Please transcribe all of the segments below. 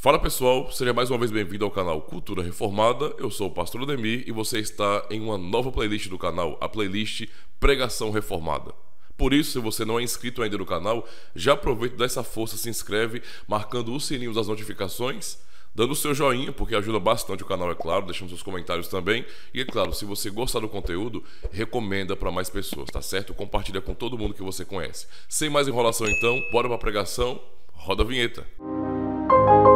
Fala pessoal, seja mais uma vez bem-vindo ao canal Cultura Reformada. Eu sou o Pastor Demi e você está em uma nova playlist do canal, a playlist Pregação Reformada. Por isso, se você não é inscrito ainda no canal, já aproveita dessa força, se inscreve, marcando o sininho das notificações, dando o seu joinha, porque ajuda bastante o canal, é claro, deixando seus comentários também. E é claro, se você gostar do conteúdo, recomenda para mais pessoas, tá certo? Compartilha com todo mundo que você conhece. Sem mais enrolação então, bora para a pregação, roda a vinheta. Música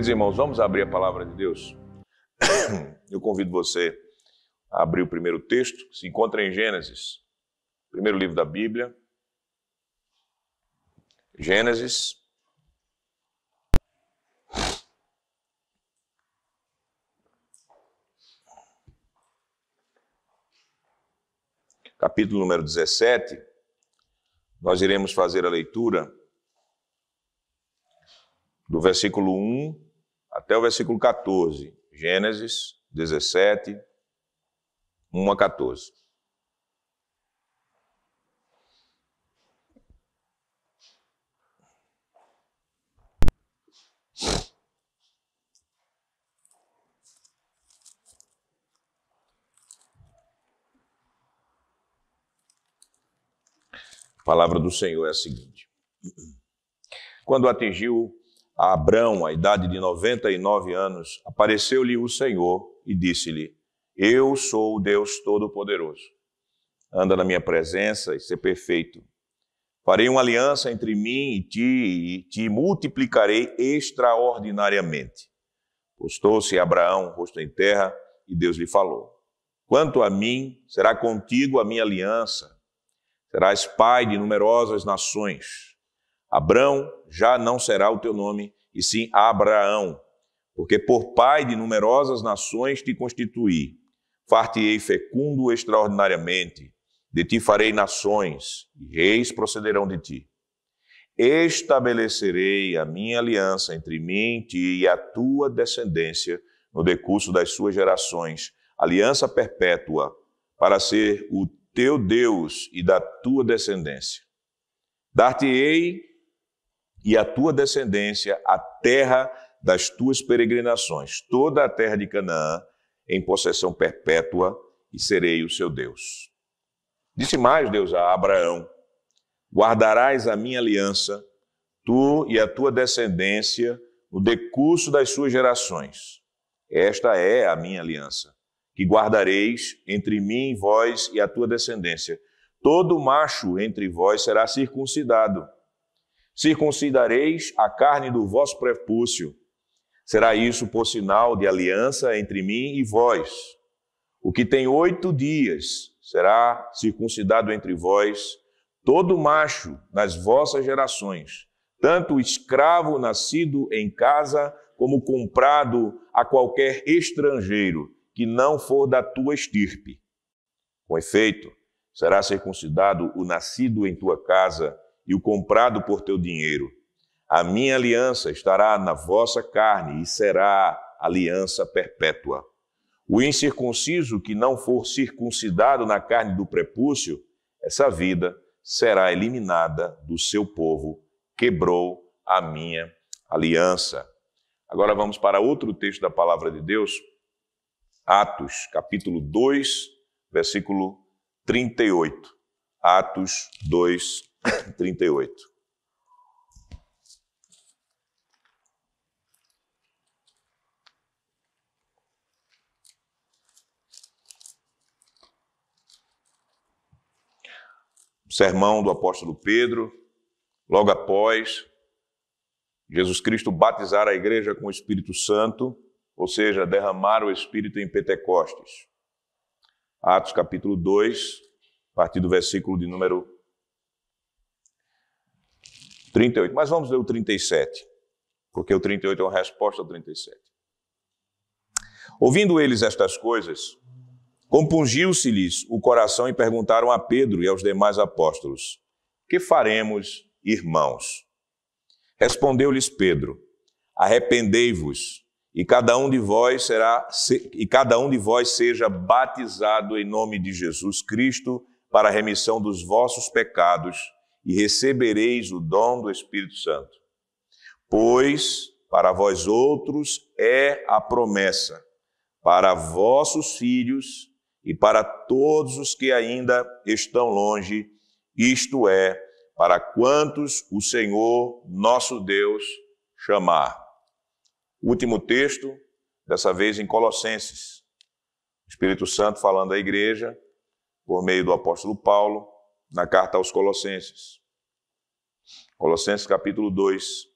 Queridos irmãos, vamos abrir a palavra de Deus? Eu convido você a abrir o primeiro texto, que se encontra em Gênesis, primeiro livro da Bíblia. Gênesis. Capítulo número 17, nós iremos fazer a leitura do versículo 1 até o versículo 14, Gênesis 17, 1 a 14. A palavra do Senhor é a seguinte: Quando atingiu a Abrão, à idade de 99 anos, apareceu-lhe o Senhor e disse-lhe: Eu sou o Deus Todo-Poderoso. Anda na minha presença e ser perfeito. Farei uma aliança entre mim e ti, e te multiplicarei extraordinariamente. Postou-se Abraão, rosto em terra, e Deus lhe falou: Quanto a mim, será contigo a minha aliança. Serás pai de numerosas nações Abrão já não será o teu nome, e sim Abraão, porque por pai de numerosas nações te constituí. Far-te-ei fecundo extraordinariamente, de ti farei nações, e reis procederão de ti. Estabelecerei a minha aliança entre mim, ti e a tua descendência no decurso das suas gerações, aliança perpétua, para ser o teu Deus e da tua descendência. Dar-te-ei e a tua descendência a terra das tuas peregrinações, toda a terra de Canaã, em possessão perpétua, e serei o seu Deus. Disse mais Deus a Abraão: Guardarás a minha aliança, tu e a tua descendência, no decurso das suas gerações. Esta é a minha aliança, que guardareis entre mim, vós e a tua descendência. Todo macho entre vós será circuncidado circuncidareis a carne do vosso prepúcio. Será isso por sinal de aliança entre mim e vós. O que tem oito dias será circuncidado entre vós, todo macho nas vossas gerações, tanto o escravo nascido em casa, como comprado a qualquer estrangeiro que não for da tua estirpe. Com efeito, será circuncidado o nascido em tua casa, e o comprado por teu dinheiro. A minha aliança estará na vossa carne e será aliança perpétua. O incircunciso que não for circuncidado na carne do prepúcio, essa vida será eliminada do seu povo. Quebrou a minha aliança. Agora vamos para outro texto da palavra de Deus, Atos, capítulo 2, versículo 38. Atos 2, 38. Sermão do apóstolo Pedro, logo após Jesus Cristo batizar a igreja com o Espírito Santo, ou seja, derramar o Espírito em Pentecostes. Atos capítulo 2, a partir do versículo de número 38. Mas vamos ler o 37, porque o 38 é uma resposta ao 37. Ouvindo eles estas coisas, compungiu-se-lhes o coração e perguntaram a Pedro e aos demais apóstolos: Que faremos, irmãos? Respondeu-lhes Pedro: Arrependei-vos e cada um de vós será e cada um de vós seja batizado em nome de Jesus Cristo para a remissão dos vossos pecados e recebereis o dom do Espírito Santo. Pois para vós outros é a promessa, para vossos filhos e para todos os que ainda estão longe, isto é, para quantos o Senhor nosso Deus chamar. Último texto, dessa vez em Colossenses. O Espírito Santo falando à igreja, por meio do apóstolo Paulo, na carta aos Colossenses. Colossenses capítulo 2.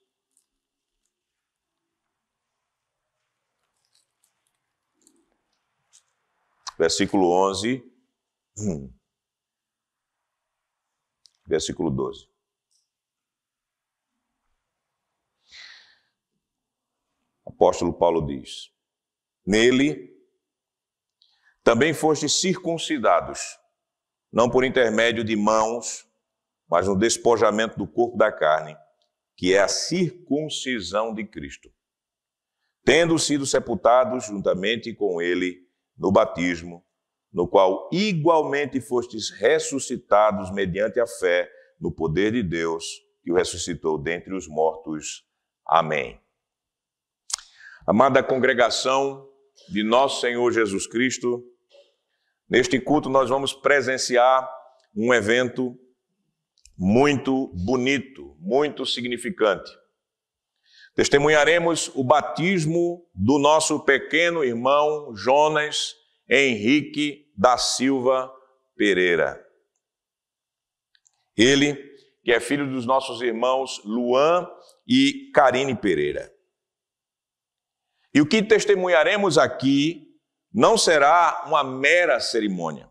Versículo 11. Versículo 12. O apóstolo Paulo diz: Nele também foste circuncidados não por intermédio de mãos, mas no despojamento do corpo da carne, que é a circuncisão de Cristo, tendo sido sepultados juntamente com ele no batismo, no qual igualmente fostes ressuscitados mediante a fé no poder de Deus, que o ressuscitou dentre os mortos. Amém. Amada congregação de nosso Senhor Jesus Cristo, Neste culto, nós vamos presenciar um evento muito bonito, muito significante. Testemunharemos o batismo do nosso pequeno irmão Jonas Henrique da Silva Pereira. Ele, que é filho dos nossos irmãos Luan e Karine Pereira. E o que testemunharemos aqui não será uma mera cerimônia,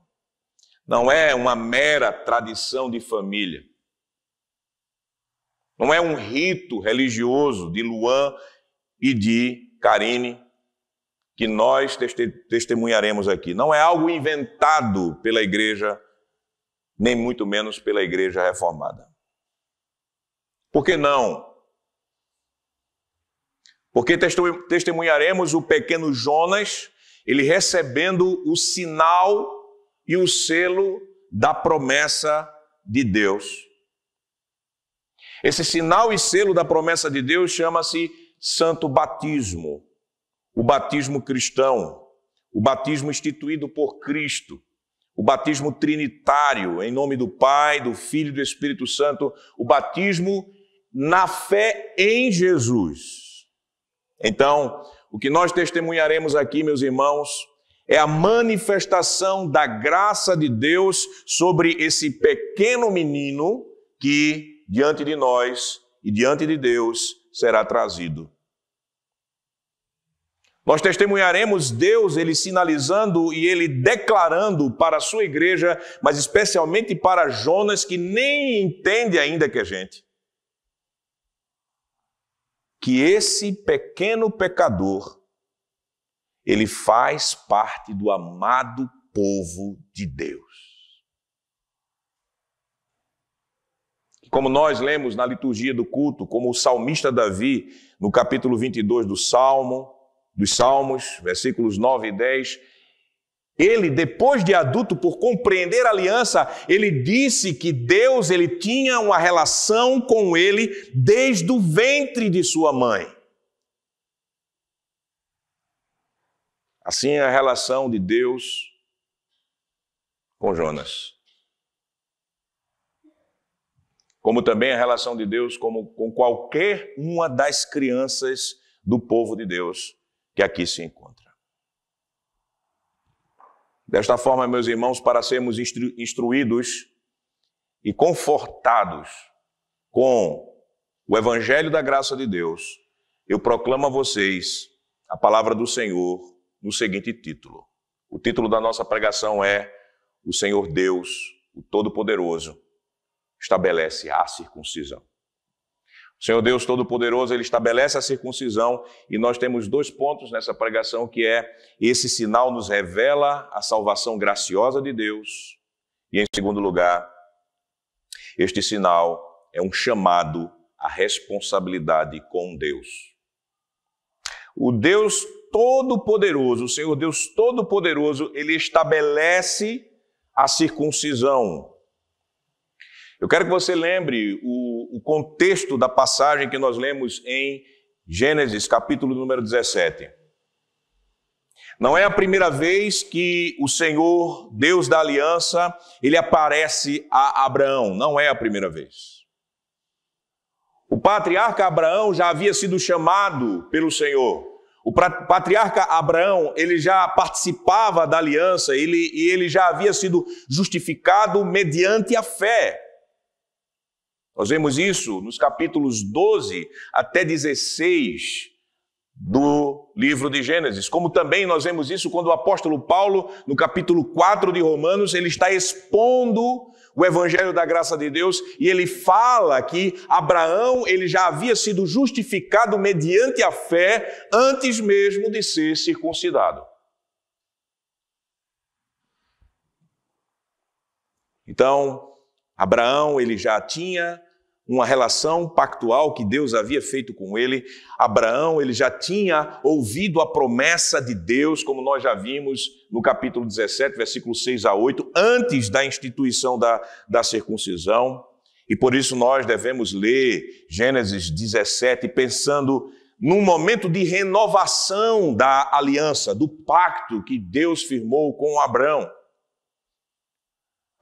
não é uma mera tradição de família, não é um rito religioso de Luan e de Karine que nós testemunharemos aqui. Não é algo inventado pela igreja, nem muito menos pela igreja reformada. Por que não? Porque testemunharemos o pequeno Jonas ele recebendo o sinal e o selo da promessa de Deus. Esse sinal e selo da promessa de Deus chama-se Santo Batismo, o batismo cristão, o batismo instituído por Cristo, o batismo trinitário, em nome do Pai, do Filho e do Espírito Santo, o batismo na fé em Jesus. Então, o que nós testemunharemos aqui, meus irmãos, é a manifestação da graça de Deus sobre esse pequeno menino que, diante de nós e diante de Deus, será trazido. Nós testemunharemos Deus, ele sinalizando e ele declarando para a sua igreja, mas especialmente para Jonas, que nem entende ainda que é gente que esse pequeno pecador ele faz parte do amado povo de Deus. Como nós lemos na liturgia do culto, como o salmista Davi, no capítulo 22 do Salmo, dos Salmos, versículos 9 e 10, ele, depois de adulto, por compreender a aliança, ele disse que Deus ele tinha uma relação com ele desde o ventre de sua mãe. Assim é a relação de Deus com Jonas. Como também a relação de Deus como, com qualquer uma das crianças do povo de Deus que aqui se encontra. Desta forma, meus irmãos, para sermos instruídos e confortados com o Evangelho da graça de Deus, eu proclamo a vocês a palavra do Senhor no seguinte título. O título da nossa pregação é O Senhor Deus, o Todo-Poderoso, estabelece a circuncisão. O Senhor Deus Todo-Poderoso, Ele estabelece a circuncisão e nós temos dois pontos nessa pregação que é esse sinal nos revela a salvação graciosa de Deus e em segundo lugar, este sinal é um chamado à responsabilidade com Deus. O Deus Todo-Poderoso, o Senhor Deus Todo-Poderoso, ele estabelece a circuncisão eu quero que você lembre o, o contexto da passagem que nós lemos em Gênesis, capítulo número 17. Não é a primeira vez que o Senhor, Deus da aliança, ele aparece a Abraão, não é a primeira vez. O patriarca Abraão já havia sido chamado pelo Senhor. O patriarca Abraão, ele já participava da aliança, ele, e ele já havia sido justificado mediante a fé. Nós vemos isso nos capítulos 12 até 16 do livro de Gênesis, como também nós vemos isso quando o apóstolo Paulo, no capítulo 4 de Romanos, ele está expondo o evangelho da graça de Deus e ele fala que Abraão, ele já havia sido justificado mediante a fé antes mesmo de ser circuncidado. Então, Abraão, ele já tinha uma relação pactual que Deus havia feito com ele. Abraão, ele já tinha ouvido a promessa de Deus, como nós já vimos no capítulo 17, versículo 6 a 8, antes da instituição da, da circuncisão. E por isso nós devemos ler Gênesis 17 pensando num momento de renovação da aliança, do pacto que Deus firmou com Abraão.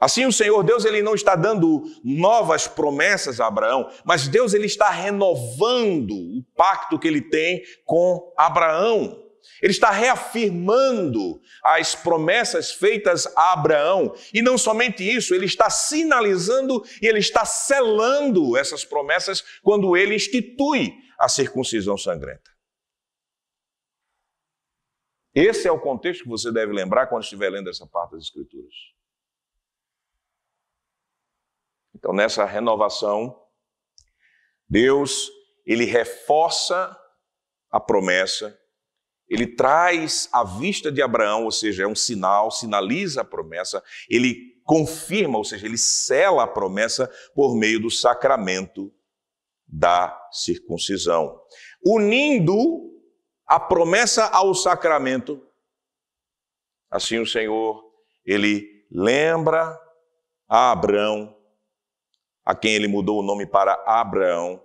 Assim o Senhor Deus ele não está dando novas promessas a Abraão, mas Deus ele está renovando o pacto que ele tem com Abraão. Ele está reafirmando as promessas feitas a Abraão. E não somente isso, ele está sinalizando e ele está selando essas promessas quando ele institui a circuncisão sangrenta. Esse é o contexto que você deve lembrar quando estiver lendo essa parte das Escrituras. Então, nessa renovação, Deus, ele reforça a promessa, ele traz a vista de Abraão, ou seja, é um sinal, sinaliza a promessa, ele confirma, ou seja, ele sela a promessa por meio do sacramento da circuncisão. Unindo a promessa ao sacramento, assim o Senhor, ele lembra a Abraão a quem ele mudou o nome para Abraão,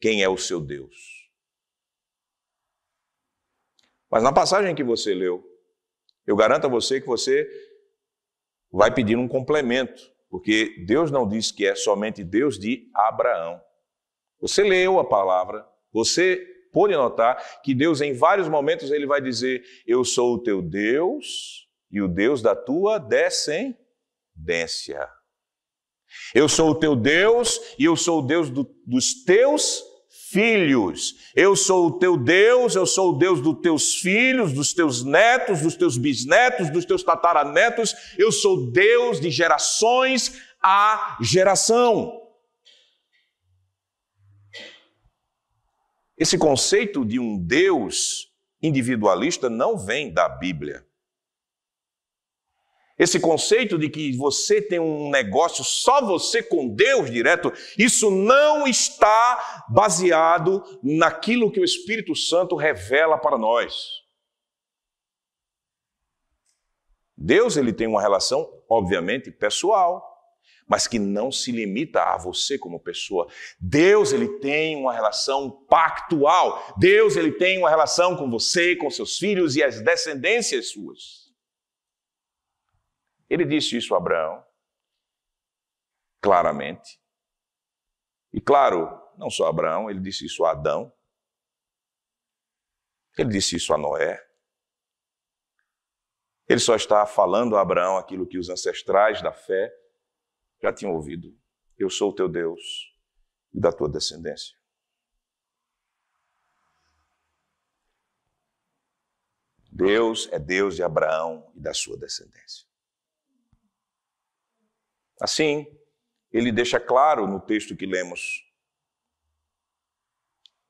quem é o seu Deus. Mas na passagem que você leu, eu garanto a você que você vai pedir um complemento, porque Deus não diz que é somente Deus de Abraão. Você leu a palavra, você pôde notar que Deus em vários momentos ele vai dizer: "Eu sou o teu Deus e o Deus da tua descendência". Eu sou o teu Deus e eu sou o Deus do, dos teus filhos. Eu sou o teu Deus, eu sou o Deus dos teus filhos, dos teus netos, dos teus bisnetos, dos teus tataranetos. Eu sou Deus de gerações a geração. Esse conceito de um Deus individualista não vem da Bíblia. Esse conceito de que você tem um negócio só você com Deus direto, isso não está baseado naquilo que o Espírito Santo revela para nós. Deus ele tem uma relação, obviamente, pessoal, mas que não se limita a você como pessoa. Deus ele tem uma relação pactual. Deus ele tem uma relação com você, com seus filhos e as descendências suas. Ele disse isso a Abraão, claramente. E claro, não só a Abraão, ele disse isso a Adão. Ele disse isso a Noé. Ele só está falando a Abraão aquilo que os ancestrais da fé já tinham ouvido. Eu sou o teu Deus e da tua descendência. Deus é Deus de Abraão e da sua descendência. Assim, ele deixa claro no texto que lemos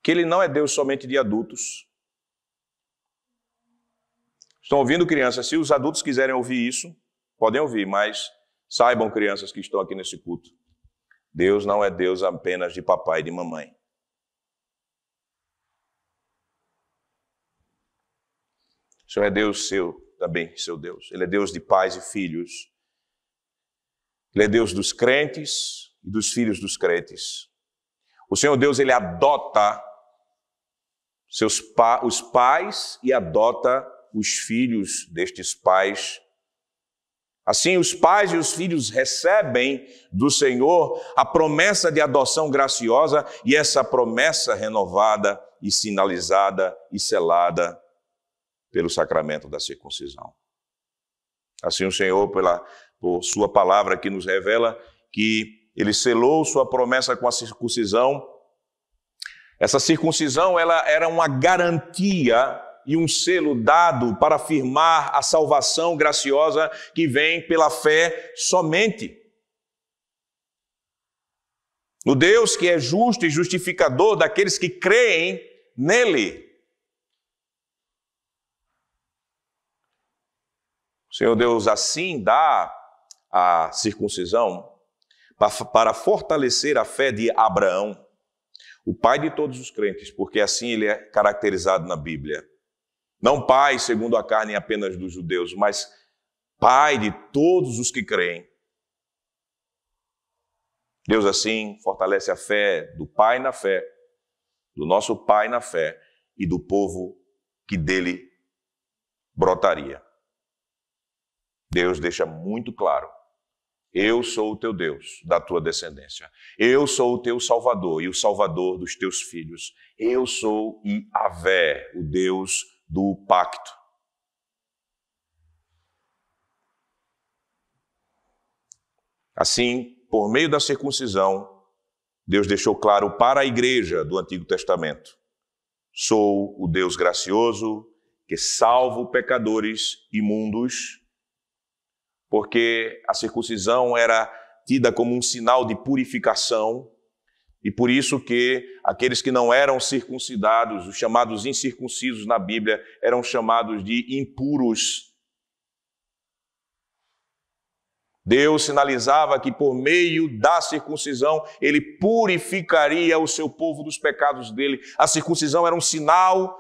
que ele não é Deus somente de adultos. Estão ouvindo, crianças? Se os adultos quiserem ouvir isso, podem ouvir, mas saibam, crianças que estão aqui nesse culto, Deus não é Deus apenas de papai e de mamãe. O Senhor é Deus seu também, seu Deus. Ele é Deus de pais e filhos. Ele é Deus dos crentes e dos filhos dos crentes. O Senhor Deus, ele adota seus pa os pais e adota os filhos destes pais. Assim, os pais e os filhos recebem do Senhor a promessa de adoção graciosa e essa promessa renovada e sinalizada e selada pelo sacramento da circuncisão. Assim, o Senhor, pela sua palavra que nos revela que ele selou sua promessa com a circuncisão. Essa circuncisão ela era uma garantia e um selo dado para afirmar a salvação graciosa que vem pela fé somente. No Deus que é justo e justificador daqueles que creem nele. o Senhor Deus, assim dá a circuncisão para fortalecer a fé de Abraão, o pai de todos os crentes, porque assim ele é caracterizado na Bíblia. Não pai segundo a carne apenas dos judeus, mas pai de todos os que creem. Deus assim fortalece a fé do pai na fé, do nosso pai na fé e do povo que dele brotaria. Deus deixa muito claro eu sou o teu Deus, da tua descendência. Eu sou o teu Salvador e o Salvador dos teus filhos. Eu sou Iavé, o Deus do pacto. Assim, por meio da circuncisão, Deus deixou claro para a igreja do Antigo Testamento: sou o Deus gracioso que salvo pecadores imundos porque a circuncisão era tida como um sinal de purificação, e por isso que aqueles que não eram circuncidados, os chamados incircuncisos na Bíblia, eram chamados de impuros. Deus sinalizava que por meio da circuncisão ele purificaria o seu povo dos pecados dele. A circuncisão era um sinal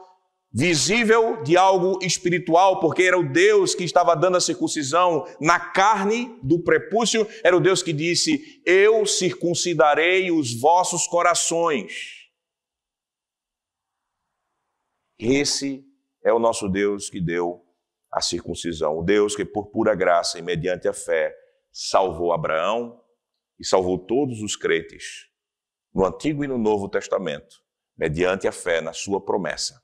visível de algo espiritual, porque era o Deus que estava dando a circuncisão na carne do prepúcio, era o Deus que disse: Eu circuncidarei os vossos corações. Esse é o nosso Deus que deu a circuncisão, o Deus que, por pura graça e mediante a fé, salvou Abraão e salvou todos os crentes no Antigo e no Novo Testamento, mediante a fé na sua promessa.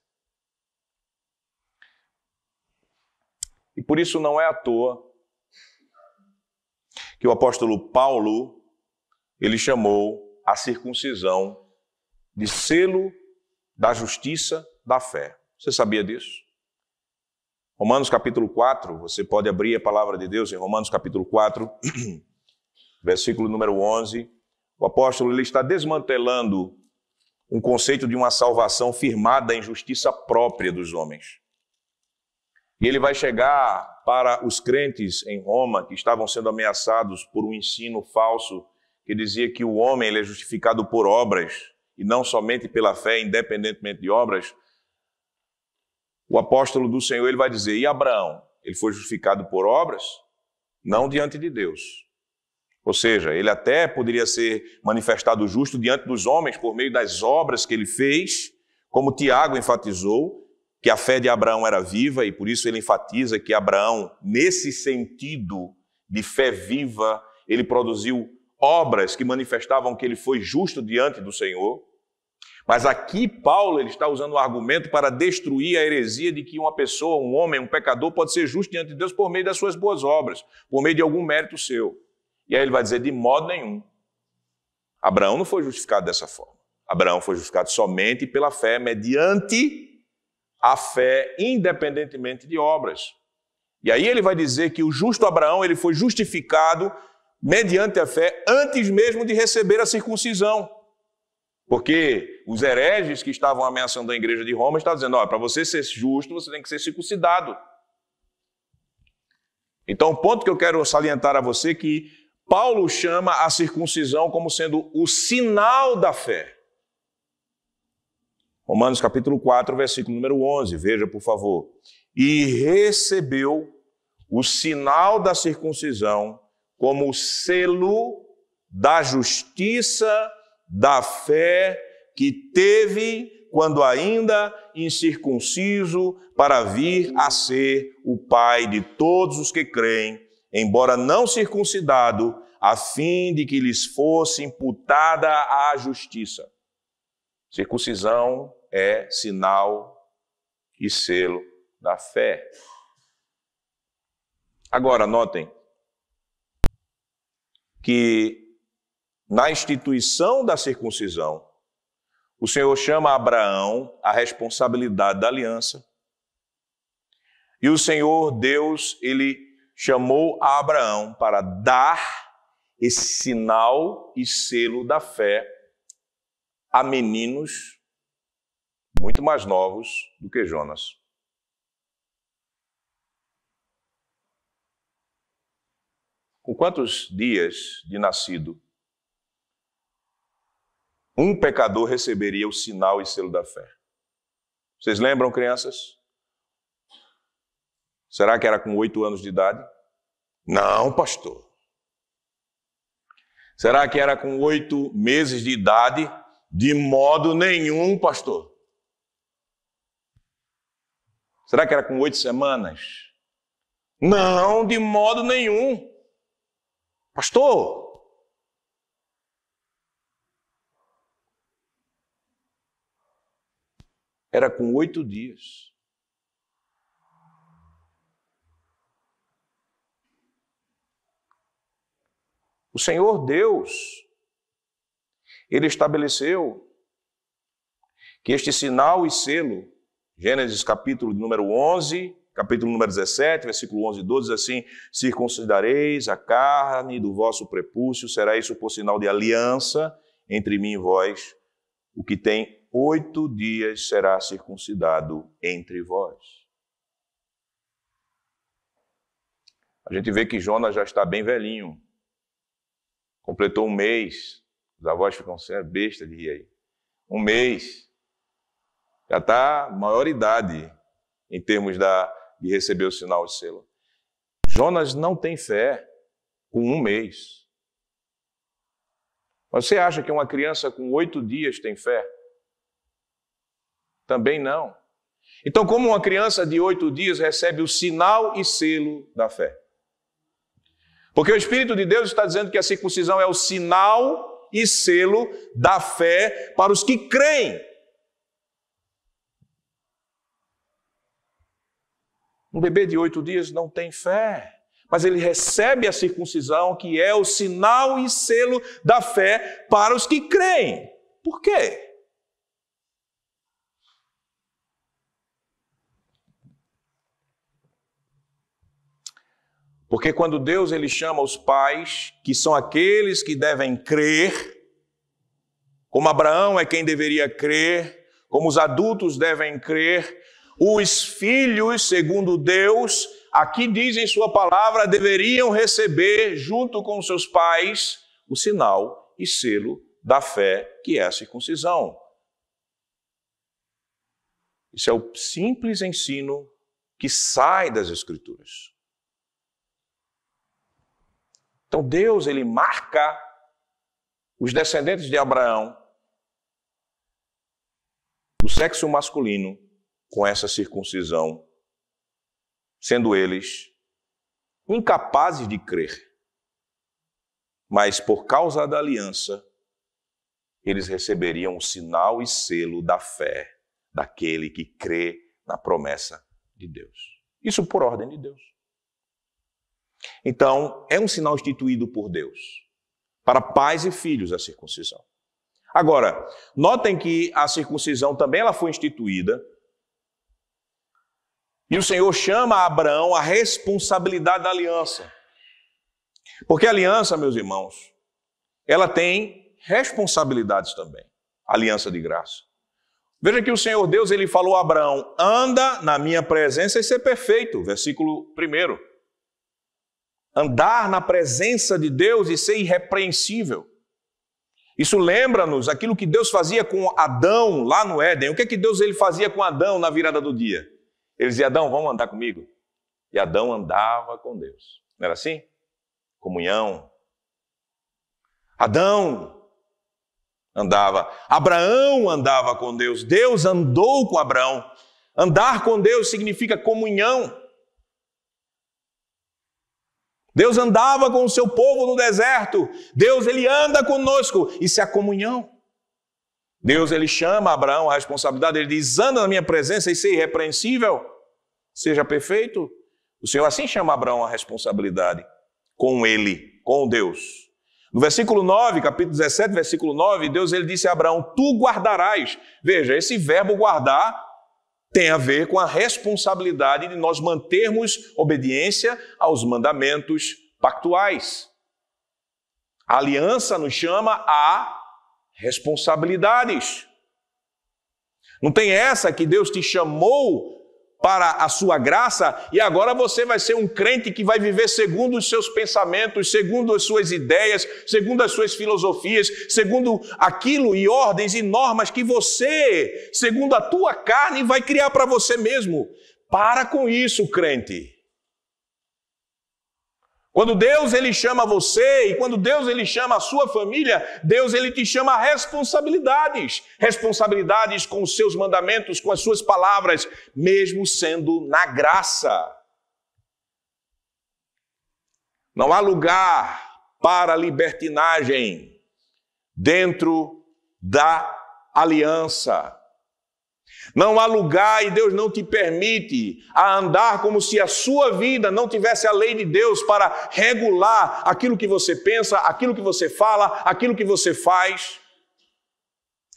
E por isso não é à toa que o apóstolo Paulo ele chamou a circuncisão de selo da justiça da fé. Você sabia disso? Romanos capítulo 4, você pode abrir a palavra de Deus em Romanos capítulo 4, versículo número 11. O apóstolo ele está desmantelando um conceito de uma salvação firmada em justiça própria dos homens. E ele vai chegar para os crentes em Roma que estavam sendo ameaçados por um ensino falso que dizia que o homem ele é justificado por obras e não somente pela fé, independentemente de obras. O apóstolo do Senhor ele vai dizer: "E Abraão, ele foi justificado por obras, não diante de Deus. Ou seja, ele até poderia ser manifestado justo diante dos homens por meio das obras que ele fez, como Tiago enfatizou, que a fé de Abraão era viva e por isso ele enfatiza que Abraão, nesse sentido de fé viva, ele produziu obras que manifestavam que ele foi justo diante do Senhor. Mas aqui Paulo ele está usando o argumento para destruir a heresia de que uma pessoa, um homem, um pecador pode ser justo diante de Deus por meio das suas boas obras, por meio de algum mérito seu. E aí ele vai dizer de modo nenhum. Abraão não foi justificado dessa forma. Abraão foi justificado somente pela fé mediante a fé independentemente de obras. E aí ele vai dizer que o justo Abraão, ele foi justificado mediante a fé antes mesmo de receber a circuncisão. Porque os hereges que estavam ameaçando a igreja de Roma estavam dizendo: para você ser justo, você tem que ser circuncidado". Então, o ponto que eu quero salientar a você é que Paulo chama a circuncisão como sendo o sinal da fé. Romanos capítulo 4, versículo número 11, veja por favor. E recebeu o sinal da circuncisão como selo da justiça da fé que teve quando ainda incircunciso, para vir a ser o pai de todos os que creem, embora não circuncidado, a fim de que lhes fosse imputada a justiça. Circuncisão é sinal e selo da fé. Agora, notem que na instituição da circuncisão, o Senhor chama Abraão a responsabilidade da aliança. E o Senhor Deus, ele chamou a Abraão para dar esse sinal e selo da fé a meninos muito mais novos do que Jonas. Com quantos dias de nascido um pecador receberia o sinal e selo da fé? Vocês lembram, crianças? Será que era com oito anos de idade? Não, pastor. Será que era com oito meses de idade? De modo nenhum, pastor. Será que era com oito semanas? Não, de modo nenhum. Pastor, era com oito dias. O Senhor Deus, Ele estabeleceu que este sinal e selo Gênesis capítulo número 11, capítulo número 17, versículo 11 e 12, diz assim: Circuncidareis a carne do vosso prepúcio, será isso por sinal de aliança entre mim e vós. O que tem oito dias será circuncidado entre vós. A gente vê que Jonas já está bem velhinho, completou um mês. Os avós ficam sendo é besta de rir aí. Um mês já está maioridade em termos da, de receber o sinal de selo. Jonas não tem fé com um mês. Você acha que uma criança com oito dias tem fé? Também não. Então, como uma criança de oito dias recebe o sinal e selo da fé? Porque o Espírito de Deus está dizendo que a circuncisão é o sinal e selo da fé para os que creem. Um bebê de oito dias não tem fé, mas ele recebe a circuncisão, que é o sinal e selo da fé para os que creem. Por quê? Porque quando Deus ele chama os pais, que são aqueles que devem crer, como Abraão é quem deveria crer, como os adultos devem crer, os filhos, segundo Deus, aqui diz em Sua palavra, deveriam receber, junto com seus pais, o sinal e selo da fé, que é a circuncisão. Isso é o simples ensino que sai das Escrituras. Então Deus, ele marca os descendentes de Abraão, do sexo masculino, com essa circuncisão, sendo eles incapazes de crer. Mas por causa da aliança, eles receberiam o sinal e selo da fé daquele que crê na promessa de Deus. Isso por ordem de Deus. Então, é um sinal instituído por Deus para pais e filhos a circuncisão. Agora, notem que a circuncisão também ela foi instituída e o Senhor chama a Abraão a responsabilidade da aliança. Porque a aliança, meus irmãos, ela tem responsabilidades também. Aliança de graça. Veja que o Senhor Deus ele falou a Abraão: anda na minha presença e ser perfeito. Versículo 1. Andar na presença de Deus e ser irrepreensível. Isso lembra-nos aquilo que Deus fazia com Adão lá no Éden. O que é que Deus ele fazia com Adão na virada do dia? Ele dizia: Adão, vamos andar comigo. E Adão andava com Deus. Não era assim? Comunhão. Adão andava. Abraão andava com Deus. Deus andou com Abraão. Andar com Deus significa comunhão. Deus andava com o seu povo no deserto. Deus ele anda conosco. Isso é a comunhão. Deus ele chama Abraão à responsabilidade, ele diz: anda na minha presença e seja irrepreensível, seja perfeito. O Senhor assim chama Abraão à responsabilidade com ele, com Deus. No versículo 9, capítulo 17, versículo 9, Deus ele disse a Abraão: Tu guardarás. Veja, esse verbo guardar tem a ver com a responsabilidade de nós mantermos obediência aos mandamentos pactuais. A aliança nos chama a responsabilidades. Não tem essa que Deus te chamou para a sua graça e agora você vai ser um crente que vai viver segundo os seus pensamentos, segundo as suas ideias, segundo as suas filosofias, segundo aquilo e ordens e normas que você, segundo a tua carne, vai criar para você mesmo. Para com isso, crente. Quando Deus ele chama você e quando Deus ele chama a sua família, Deus ele te chama a responsabilidades, responsabilidades com os seus mandamentos, com as suas palavras, mesmo sendo na graça. Não há lugar para libertinagem dentro da aliança. Não há lugar e Deus não te permite a andar como se a sua vida não tivesse a lei de Deus para regular aquilo que você pensa, aquilo que você fala, aquilo que você faz,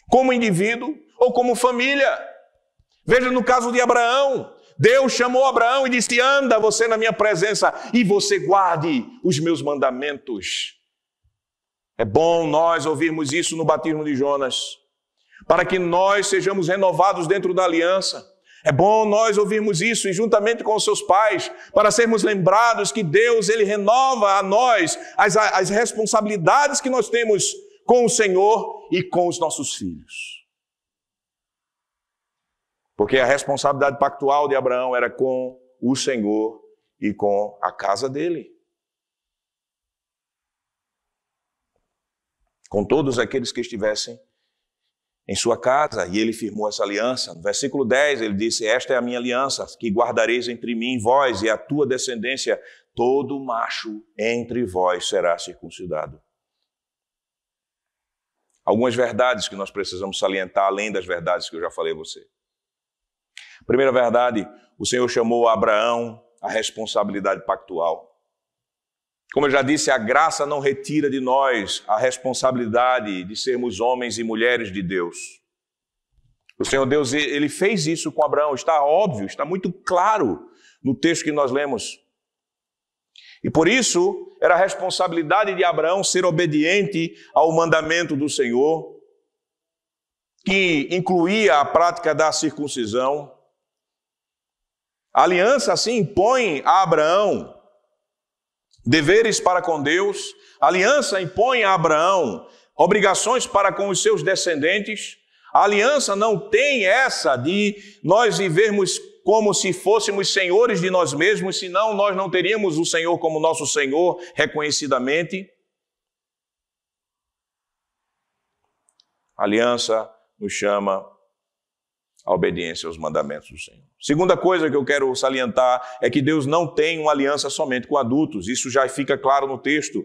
como indivíduo ou como família. Veja no caso de Abraão. Deus chamou Abraão e disse: Anda você na minha presença e você guarde os meus mandamentos. É bom nós ouvirmos isso no batismo de Jonas para que nós sejamos renovados dentro da aliança. É bom nós ouvirmos isso e juntamente com os seus pais, para sermos lembrados que Deus, Ele renova a nós as, as responsabilidades que nós temos com o Senhor e com os nossos filhos. Porque a responsabilidade pactual de Abraão era com o Senhor e com a casa dele. Com todos aqueles que estivessem em sua casa, e ele firmou essa aliança. No versículo 10, ele disse: Esta é a minha aliança, que guardareis entre mim e vós, e a tua descendência, todo macho entre vós será circuncidado. Algumas verdades que nós precisamos salientar, além das verdades que eu já falei a você. Primeira verdade, o Senhor chamou a Abraão a responsabilidade pactual. Como eu já disse, a graça não retira de nós a responsabilidade de sermos homens e mulheres de Deus. O Senhor Deus, ele fez isso com Abraão, está óbvio, está muito claro no texto que nós lemos. E por isso, era a responsabilidade de Abraão ser obediente ao mandamento do Senhor, que incluía a prática da circuncisão. A aliança se assim, impõe a Abraão deveres para com Deus, aliança impõe a Abraão obrigações para com os seus descendentes. A aliança não tem essa de nós vivermos como se fôssemos senhores de nós mesmos, senão nós não teríamos o Senhor como nosso Senhor reconhecidamente. A aliança nos chama a obediência aos mandamentos do Senhor. Segunda coisa que eu quero salientar é que Deus não tem uma aliança somente com adultos, isso já fica claro no texto.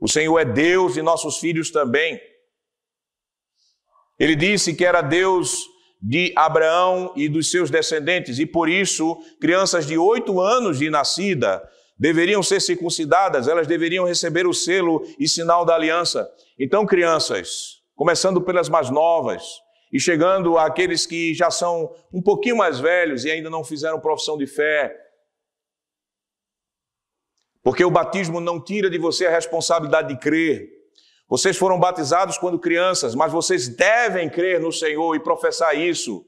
O Senhor é Deus e nossos filhos também. Ele disse que era Deus de Abraão e dos seus descendentes, e por isso, crianças de oito anos de nascida deveriam ser circuncidadas, elas deveriam receber o selo e sinal da aliança. Então, crianças, começando pelas mais novas, e chegando àqueles que já são um pouquinho mais velhos e ainda não fizeram profissão de fé. Porque o batismo não tira de você a responsabilidade de crer. Vocês foram batizados quando crianças, mas vocês devem crer no Senhor e professar isso.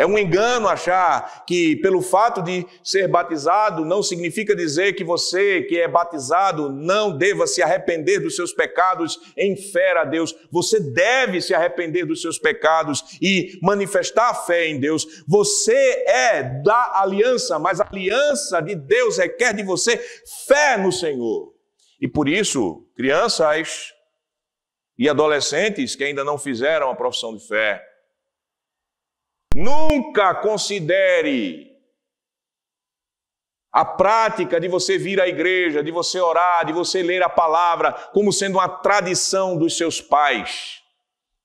É um engano achar que, pelo fato de ser batizado, não significa dizer que você que é batizado não deva se arrepender dos seus pecados em fé a Deus. Você deve se arrepender dos seus pecados e manifestar a fé em Deus. Você é da aliança, mas a aliança de Deus requer de você fé no Senhor. E por isso, crianças e adolescentes que ainda não fizeram a profissão de fé, Nunca considere a prática de você vir à igreja, de você orar, de você ler a palavra, como sendo uma tradição dos seus pais.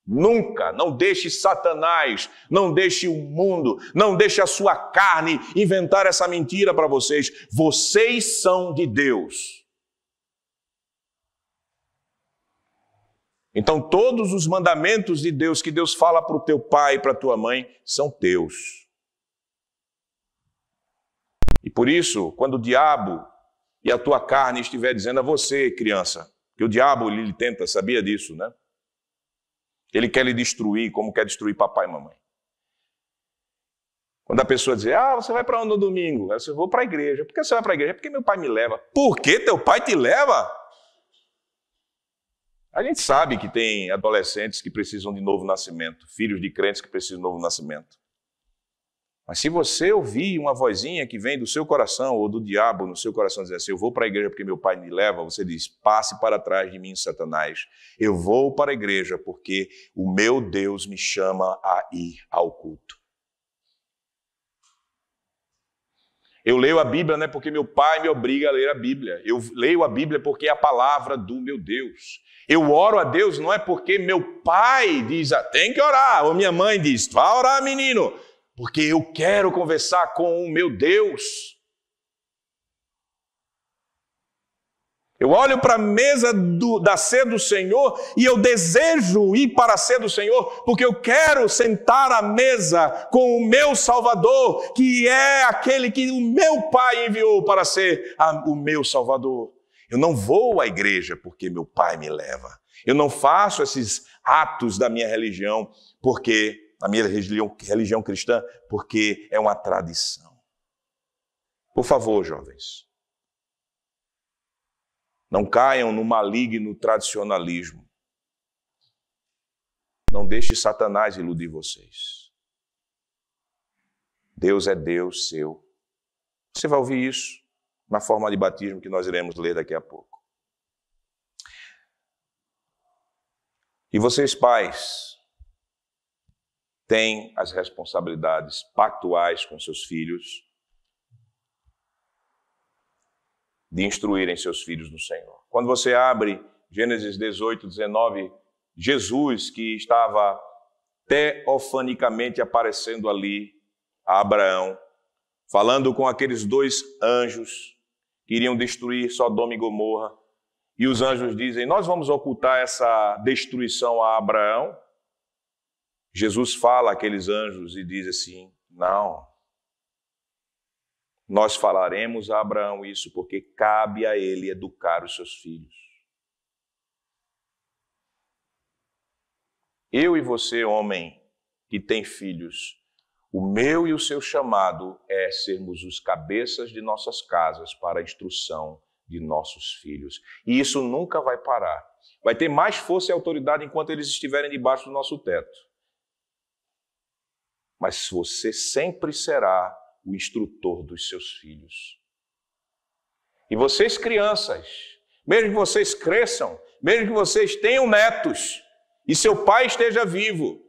Nunca, não deixe Satanás, não deixe o mundo, não deixe a sua carne inventar essa mentira para vocês. Vocês são de Deus. Então, todos os mandamentos de Deus que Deus fala para o teu pai e para a tua mãe são teus. E por isso, quando o diabo e a tua carne estiver dizendo a você, criança, que o diabo ele tenta, sabia disso, né? Ele quer lhe destruir, como quer destruir papai e mamãe. Quando a pessoa diz, ah, você vai para onde no domingo? Eu vou para a igreja. Por que você vai para a igreja? Porque meu pai me leva. Por que teu pai te leva? A gente sabe que tem adolescentes que precisam de novo nascimento, filhos de crentes que precisam de novo nascimento. Mas se você ouvir uma vozinha que vem do seu coração ou do diabo no seu coração dizer assim, eu vou para a igreja porque meu pai me leva, você diz, passe para trás de mim, Satanás. Eu vou para a igreja porque o meu Deus me chama a ir ao culto. Eu leio a Bíblia não é porque meu pai me obriga a ler a Bíblia. Eu leio a Bíblia porque é a palavra do meu Deus. Eu oro a Deus não é porque meu pai diz, ah, tem que orar, ou minha mãe diz, vá orar, menino, porque eu quero conversar com o meu Deus. Eu olho para a mesa do, da sede do Senhor e eu desejo ir para a sede do Senhor, porque eu quero sentar à mesa com o meu Salvador, que é aquele que o meu Pai enviou para ser a, o meu Salvador. Eu não vou à igreja porque meu pai me leva. Eu não faço esses atos da minha religião porque a minha religião, religião cristã porque é uma tradição. Por favor, jovens, não caiam no maligno tradicionalismo. Não deixe Satanás iludir vocês. Deus é Deus seu. Você vai ouvir isso na forma de batismo que nós iremos ler daqui a pouco. E vocês, pais, têm as responsabilidades pactuais com seus filhos de instruírem seus filhos no Senhor. Quando você abre Gênesis 18, 19, Jesus, que estava teofanicamente aparecendo ali a Abraão, falando com aqueles dois anjos, que iriam destruir Sodoma e Gomorra. E os anjos dizem: Nós vamos ocultar essa destruição a Abraão. Jesus fala àqueles anjos e diz assim: Não. Nós falaremos a Abraão isso porque cabe a ele educar os seus filhos. Eu e você, homem, que tem filhos, o meu e o seu chamado é sermos os cabeças de nossas casas para a instrução de nossos filhos. E isso nunca vai parar. Vai ter mais força e autoridade enquanto eles estiverem debaixo do nosso teto. Mas você sempre será o instrutor dos seus filhos. E vocês, crianças, mesmo que vocês cresçam, mesmo que vocês tenham netos e seu pai esteja vivo,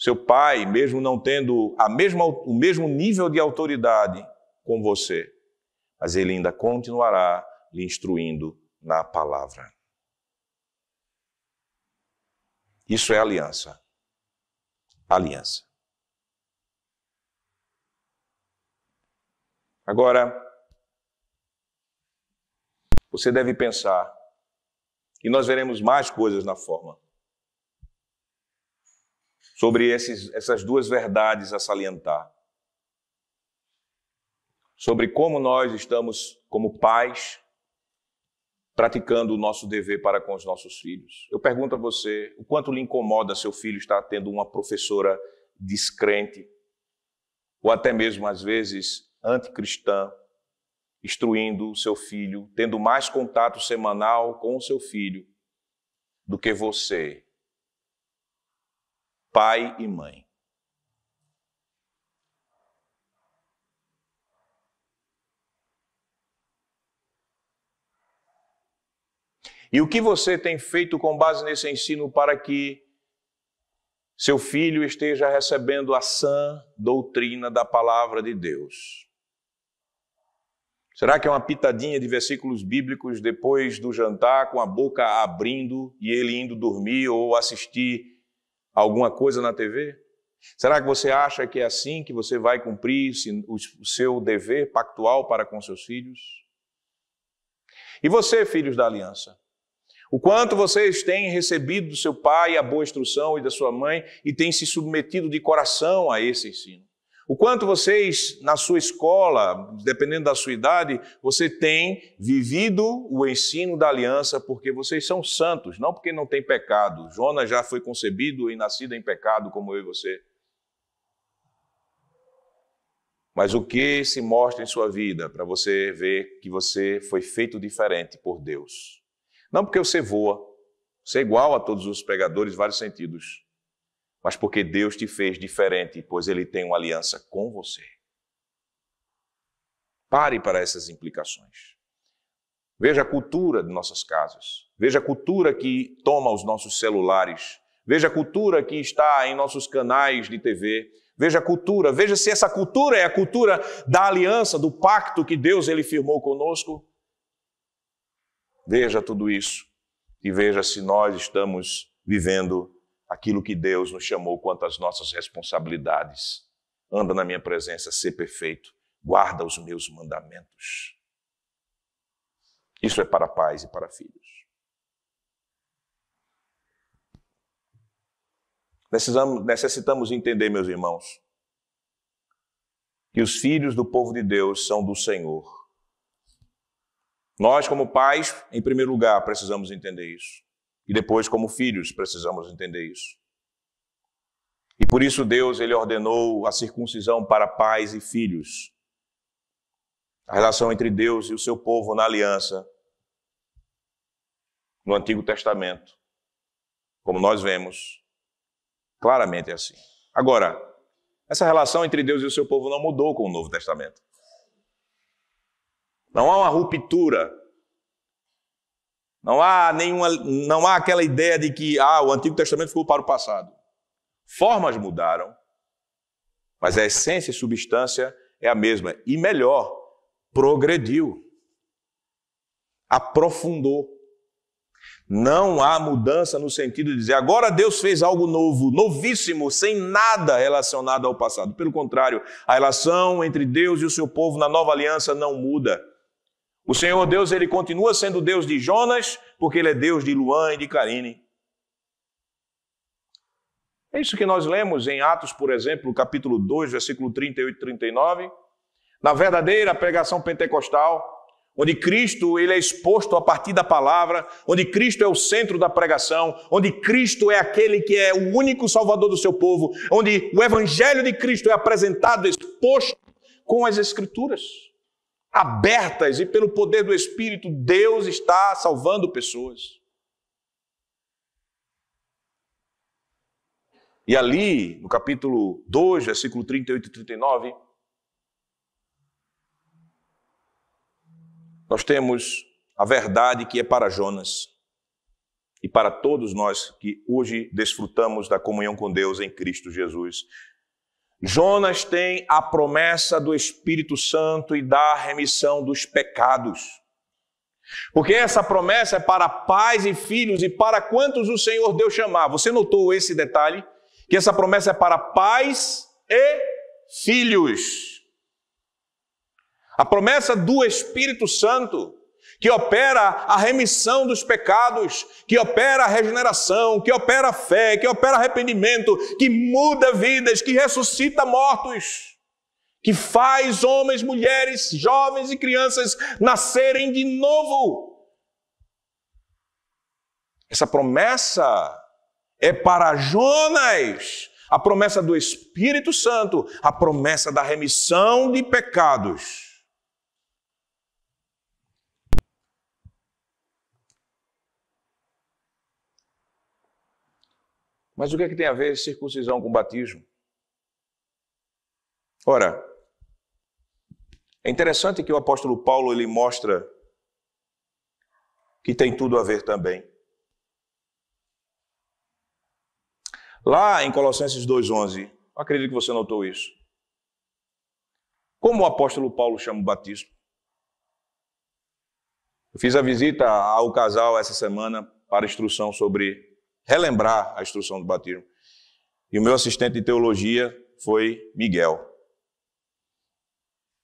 seu pai, mesmo não tendo a mesma, o mesmo nível de autoridade com você, mas ele ainda continuará lhe instruindo na palavra. Isso é aliança. Aliança. Agora, você deve pensar, e nós veremos mais coisas na forma sobre esses, essas duas verdades a salientar. Sobre como nós estamos, como pais, praticando o nosso dever para com os nossos filhos. Eu pergunto a você, o quanto lhe incomoda seu filho estar tendo uma professora descrente, ou até mesmo, às vezes, anticristã, instruindo o seu filho, tendo mais contato semanal com o seu filho do que você, pai e mãe. E o que você tem feito com base nesse ensino para que seu filho esteja recebendo a sã doutrina da palavra de Deus? Será que é uma pitadinha de versículos bíblicos depois do jantar, com a boca abrindo e ele indo dormir ou assistir alguma coisa na TV? Será que você acha que é assim que você vai cumprir o seu dever pactual para com seus filhos? E você, filhos da aliança? O quanto vocês têm recebido do seu pai a boa instrução e da sua mãe e têm se submetido de coração a esse ensino? O quanto vocês, na sua escola, dependendo da sua idade, você tem vivido o ensino da aliança porque vocês são santos, não porque não tem pecado. Jonas já foi concebido e nascido em pecado, como eu e você. Mas o que se mostra em sua vida para você ver que você foi feito diferente por Deus? Não porque você voa, você é igual a todos os pregadores, vários sentidos mas porque Deus te fez diferente, pois Ele tem uma aliança com você. Pare para essas implicações. Veja a cultura de nossas casas. Veja a cultura que toma os nossos celulares. Veja a cultura que está em nossos canais de TV. Veja a cultura. Veja se essa cultura é a cultura da aliança, do pacto que Deus ele firmou conosco. Veja tudo isso e veja se nós estamos vivendo aquilo que Deus nos chamou quanto às nossas responsabilidades. Anda na minha presença, ser perfeito, guarda os meus mandamentos. Isso é para pais e para filhos. Necessitamos, necessitamos entender, meus irmãos, que os filhos do povo de Deus são do Senhor. Nós, como pais, em primeiro lugar, precisamos entender isso. E depois, como filhos, precisamos entender isso. E por isso Deus ele ordenou a circuncisão para pais e filhos. A relação entre Deus e o seu povo na aliança no Antigo Testamento, como nós vemos, claramente é assim. Agora, essa relação entre Deus e o seu povo não mudou com o Novo Testamento. Não há uma ruptura não há, nenhuma, não há aquela ideia de que ah, o Antigo Testamento ficou para o passado. Formas mudaram, mas a essência e substância é a mesma. E melhor, progrediu, aprofundou. Não há mudança no sentido de dizer agora Deus fez algo novo, novíssimo, sem nada relacionado ao passado. Pelo contrário, a relação entre Deus e o seu povo na nova aliança não muda. O Senhor Deus, ele continua sendo Deus de Jonas, porque ele é Deus de Luan e de Carine. É isso que nós lemos em Atos, por exemplo, capítulo 2, versículo 38 e 39. Na verdadeira pregação pentecostal, onde Cristo ele é exposto a partir da palavra, onde Cristo é o centro da pregação, onde Cristo é aquele que é o único salvador do seu povo, onde o evangelho de Cristo é apresentado, exposto com as escrituras abertas e pelo poder do Espírito, Deus está salvando pessoas. E ali, no capítulo 2, versículo 38 e 39, nós temos a verdade que é para Jonas e para todos nós que hoje desfrutamos da comunhão com Deus em Cristo Jesus. Jonas tem a promessa do Espírito Santo e da remissão dos pecados. Porque essa promessa é para pais e filhos e para quantos o Senhor deu chamar. Você notou esse detalhe? Que essa promessa é para pais e filhos. A promessa do Espírito Santo que opera a remissão dos pecados, que opera a regeneração, que opera a fé, que opera arrependimento, que muda vidas, que ressuscita mortos, que faz homens, mulheres, jovens e crianças nascerem de novo. Essa promessa é para Jonas, a promessa do Espírito Santo, a promessa da remissão de pecados Mas o que, é que tem a ver circuncisão com batismo? Ora, é interessante que o apóstolo Paulo ele mostra que tem tudo a ver também. Lá em Colossenses 2:11, acredito que você notou isso. Como o apóstolo Paulo chama o batismo? Eu fiz a visita ao casal essa semana para instrução sobre relembrar a instrução do batismo. E o meu assistente de teologia foi Miguel.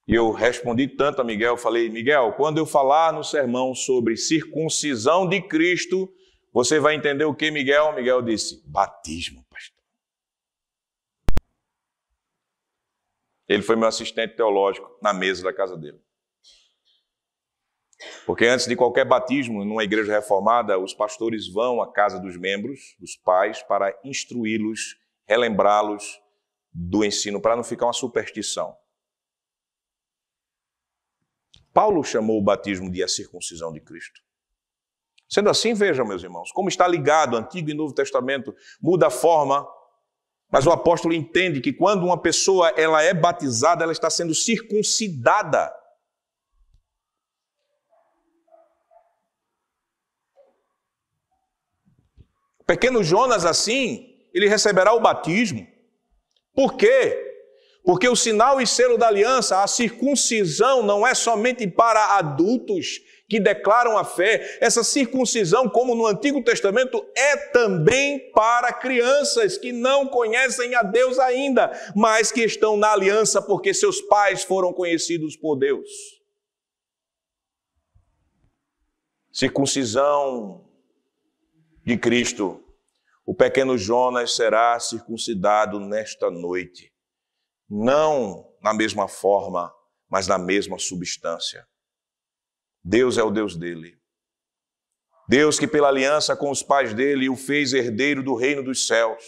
E eu respondi tanto a Miguel, falei: Miguel, quando eu falar no sermão sobre circuncisão de Cristo, você vai entender o que, Miguel? Miguel disse: batismo, pastor. Ele foi meu assistente teológico na mesa da casa dele. Porque antes de qualquer batismo numa igreja reformada, os pastores vão à casa dos membros, dos pais, para instruí-los, relembrá-los do ensino, para não ficar uma superstição. Paulo chamou o batismo de a circuncisão de Cristo. Sendo assim, vejam, meus irmãos, como está ligado Antigo e Novo Testamento, muda a forma, mas o apóstolo entende que quando uma pessoa ela é batizada, ela está sendo circuncidada. pequeno Jonas, assim, ele receberá o batismo. Por quê? Porque o sinal e selo da aliança, a circuncisão, não é somente para adultos que declaram a fé. Essa circuncisão, como no Antigo Testamento, é também para crianças que não conhecem a Deus ainda, mas que estão na aliança porque seus pais foram conhecidos por Deus. Circuncisão de Cristo. O pequeno Jonas será circuncidado nesta noite, não na mesma forma, mas na mesma substância. Deus é o Deus dele. Deus que, pela aliança com os pais dele, o fez herdeiro do reino dos céus.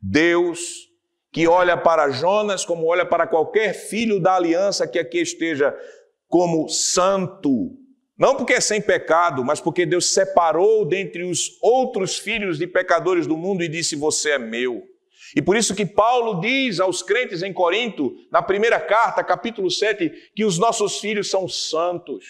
Deus que olha para Jonas como olha para qualquer filho da aliança que aqui esteja, como santo, não porque é sem pecado, mas porque Deus separou dentre os outros filhos de pecadores do mundo e disse: Você é meu. E por isso que Paulo diz aos crentes em Corinto, na primeira carta, capítulo 7, que os nossos filhos são santos.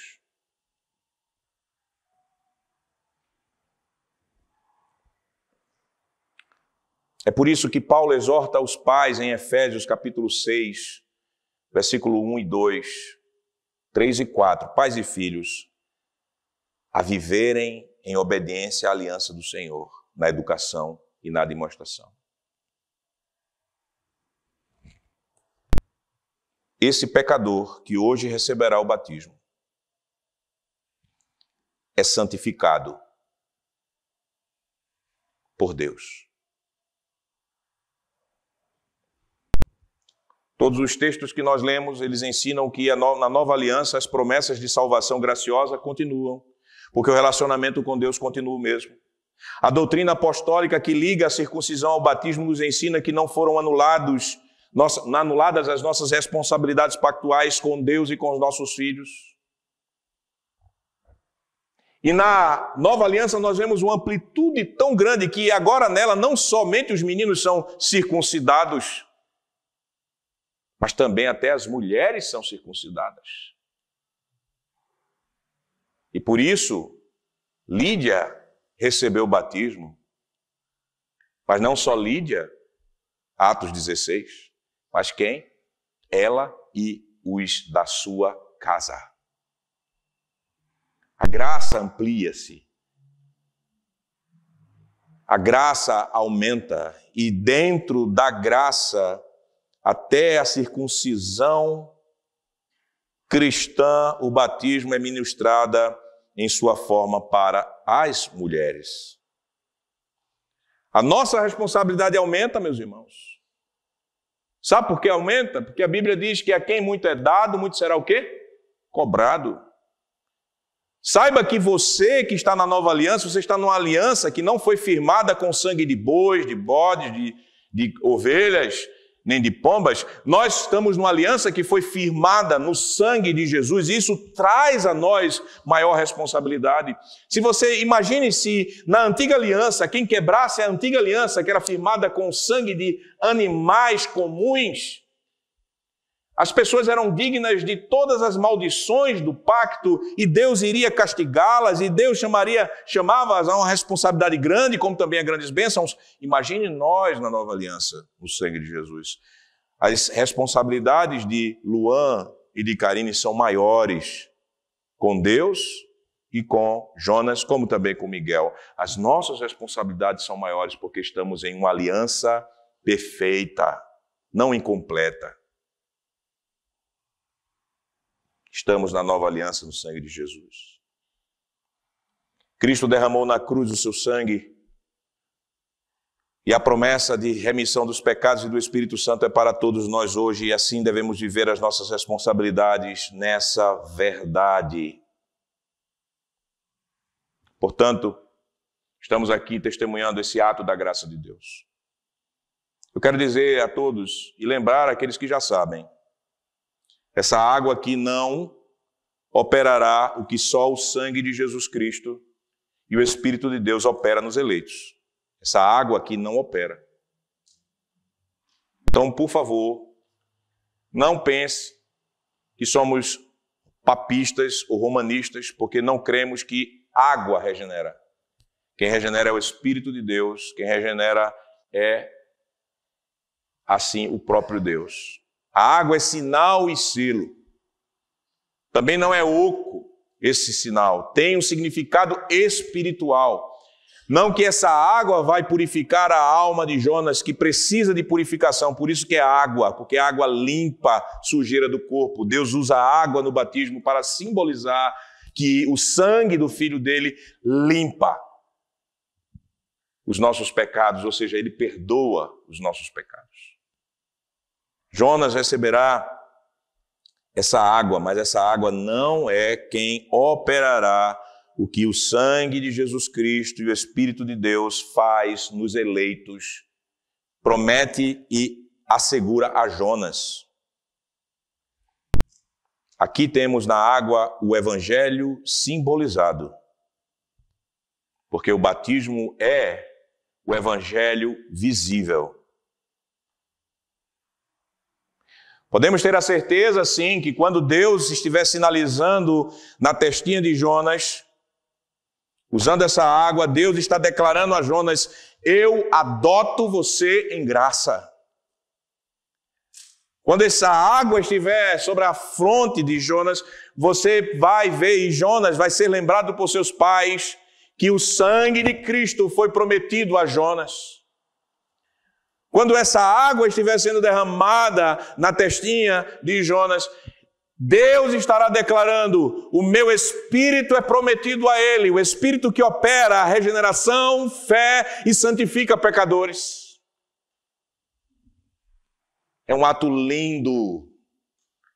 É por isso que Paulo exorta os pais em Efésios capítulo 6, versículo 1 e 2, 3 e 4. Pais e filhos, a viverem em obediência à aliança do Senhor na educação e na demonstração. Esse pecador que hoje receberá o batismo é santificado por Deus. Todos os textos que nós lemos, eles ensinam que na nova aliança as promessas de salvação graciosa continuam porque o relacionamento com Deus continua o mesmo. A doutrina apostólica que liga a circuncisão ao batismo nos ensina que não foram anulados, nossa, anuladas as nossas responsabilidades pactuais com Deus e com os nossos filhos. E na nova aliança nós vemos uma amplitude tão grande que agora nela não somente os meninos são circuncidados, mas também até as mulheres são circuncidadas. E por isso, Lídia recebeu o batismo. Mas não só Lídia, Atos 16, mas quem? Ela e os da sua casa. A graça amplia-se. A graça aumenta e dentro da graça até a circuncisão cristã, o batismo é ministrada em sua forma para as mulheres. A nossa responsabilidade aumenta, meus irmãos. Sabe por que aumenta? Porque a Bíblia diz que a quem muito é dado, muito será o quê? Cobrado. Saiba que você que está na nova aliança, você está numa aliança que não foi firmada com sangue de bois, de bodes, de, de ovelhas, nem de pombas, nós estamos numa aliança que foi firmada no sangue de Jesus, e isso traz a nós maior responsabilidade. Se você imagine se na antiga aliança, quem quebrasse a antiga aliança, que era firmada com o sangue de animais comuns, as pessoas eram dignas de todas as maldições do pacto e Deus iria castigá-las e Deus chamaria, chamava-as a uma responsabilidade grande, como também a grandes bênçãos. Imagine nós na nova aliança, no sangue de Jesus. As responsabilidades de Luan e de Karine são maiores com Deus e com Jonas, como também com Miguel. As nossas responsabilidades são maiores porque estamos em uma aliança perfeita, não incompleta. Estamos na nova aliança no sangue de Jesus. Cristo derramou na cruz o seu sangue e a promessa de remissão dos pecados e do Espírito Santo é para todos nós hoje, e assim devemos viver as nossas responsabilidades nessa verdade. Portanto, estamos aqui testemunhando esse ato da graça de Deus. Eu quero dizer a todos e lembrar aqueles que já sabem essa água aqui não operará o que só o sangue de Jesus Cristo e o Espírito de Deus opera nos eleitos. Essa água aqui não opera. Então, por favor, não pense que somos papistas ou romanistas, porque não cremos que água regenera. Quem regenera é o Espírito de Deus, quem regenera é, assim, o próprio Deus. A água é sinal e selo. Também não é oco esse sinal, tem um significado espiritual. Não que essa água vai purificar a alma de Jonas, que precisa de purificação, por isso que é água, porque é água limpa sujeira do corpo. Deus usa a água no batismo para simbolizar que o sangue do filho dele limpa os nossos pecados, ou seja, ele perdoa os nossos pecados. Jonas receberá essa água, mas essa água não é quem operará o que o sangue de Jesus Cristo e o Espírito de Deus faz nos eleitos, promete e assegura a Jonas. Aqui temos na água o evangelho simbolizado. Porque o batismo é o evangelho visível. Podemos ter a certeza, sim, que quando Deus estiver sinalizando na testinha de Jonas, usando essa água, Deus está declarando a Jonas: Eu adoto você em graça. Quando essa água estiver sobre a fronte de Jonas, você vai ver, e Jonas vai ser lembrado por seus pais, que o sangue de Cristo foi prometido a Jonas. Quando essa água estiver sendo derramada na testinha de Jonas, Deus estará declarando: o meu espírito é prometido a ele, o espírito que opera a regeneração, fé e santifica pecadores. É um ato lindo,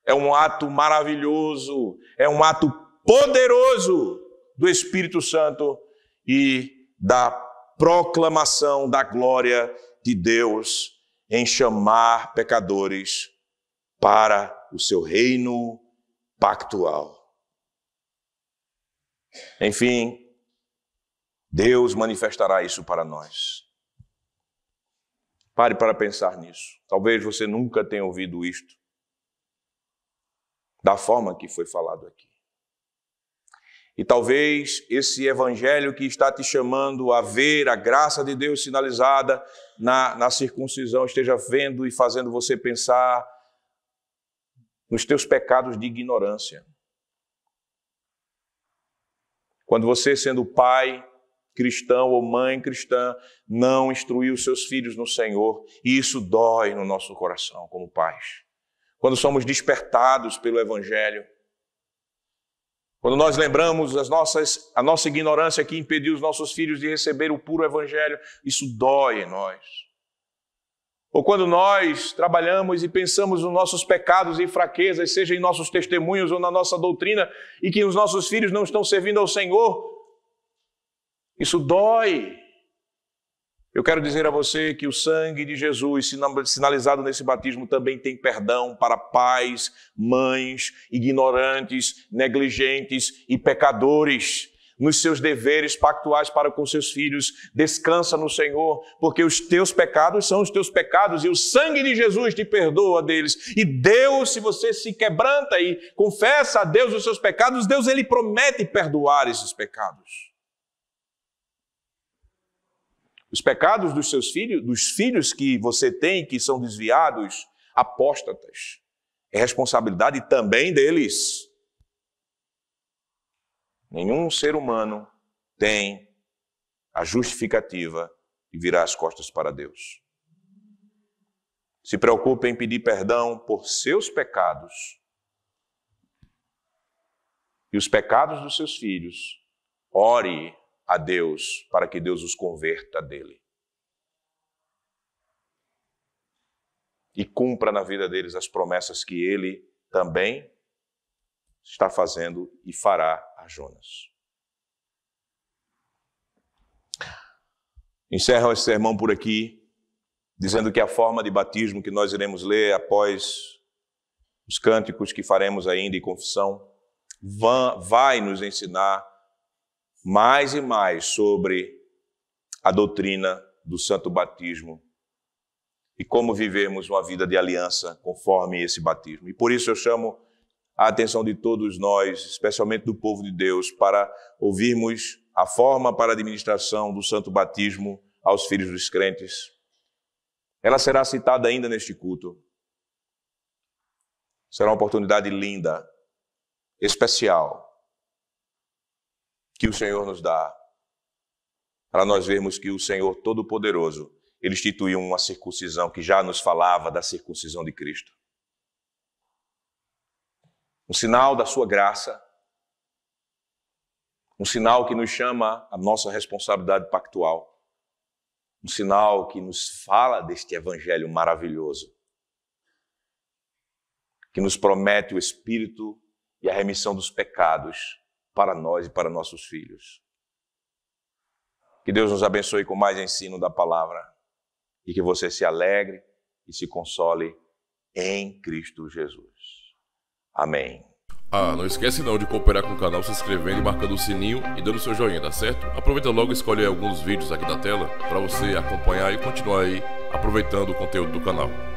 é um ato maravilhoso, é um ato poderoso do Espírito Santo e da proclamação da glória de de Deus em chamar pecadores para o seu reino pactual. Enfim, Deus manifestará isso para nós. Pare para pensar nisso. Talvez você nunca tenha ouvido isto da forma que foi falado aqui. E talvez esse evangelho que está te chamando a ver a graça de Deus sinalizada na, na circuncisão esteja vendo e fazendo você pensar nos teus pecados de ignorância. Quando você, sendo pai cristão ou mãe cristã, não instruiu seus filhos no Senhor, e isso dói no nosso coração como pais. Quando somos despertados pelo Evangelho, quando nós lembramos as nossas, a nossa ignorância que impediu os nossos filhos de receber o puro evangelho, isso dói em nós. Ou quando nós trabalhamos e pensamos nos nossos pecados e fraquezas, seja em nossos testemunhos ou na nossa doutrina, e que os nossos filhos não estão servindo ao Senhor, isso dói. Eu quero dizer a você que o sangue de Jesus, sinalizado nesse batismo, também tem perdão para pais, mães, ignorantes, negligentes e pecadores. Nos seus deveres pactuais para com seus filhos, descansa no Senhor, porque os teus pecados são os teus pecados e o sangue de Jesus te perdoa deles. E Deus, se você se quebranta e confessa a Deus os seus pecados, Deus ele promete perdoar esses pecados. Os pecados dos seus filhos, dos filhos que você tem que são desviados, apóstatas, é responsabilidade também deles. Nenhum ser humano tem a justificativa de virar as costas para Deus. Se preocupe em pedir perdão por seus pecados e os pecados dos seus filhos. Ore a Deus para que Deus os converta dele. E cumpra na vida deles as promessas que ele também está fazendo e fará a Jonas. Encerro esse sermão por aqui, dizendo que a forma de batismo que nós iremos ler após os cânticos que faremos ainda e confissão, vai nos ensinar mais e mais sobre a doutrina do santo batismo e como vivemos uma vida de aliança conforme esse batismo. E por isso eu chamo a atenção de todos nós, especialmente do povo de Deus, para ouvirmos a forma para a administração do santo batismo aos filhos dos crentes. Ela será citada ainda neste culto. Será uma oportunidade linda, especial, que o Senhor nos dá, para nós vermos que o Senhor Todo-Poderoso, ele instituiu uma circuncisão que já nos falava da circuncisão de Cristo. Um sinal da sua graça, um sinal que nos chama a nossa responsabilidade pactual, um sinal que nos fala deste evangelho maravilhoso, que nos promete o Espírito e a remissão dos pecados para nós e para nossos filhos. Que Deus nos abençoe com mais ensino da palavra e que você se alegre e se console em Cristo Jesus. Amém. Ah, não esquece não de cooperar com o canal se inscrevendo, marcando o sininho e dando seu joinha, tá certo? Aproveita logo e escolhe alguns vídeos aqui da tela para você acompanhar e continuar aí aproveitando o conteúdo do canal.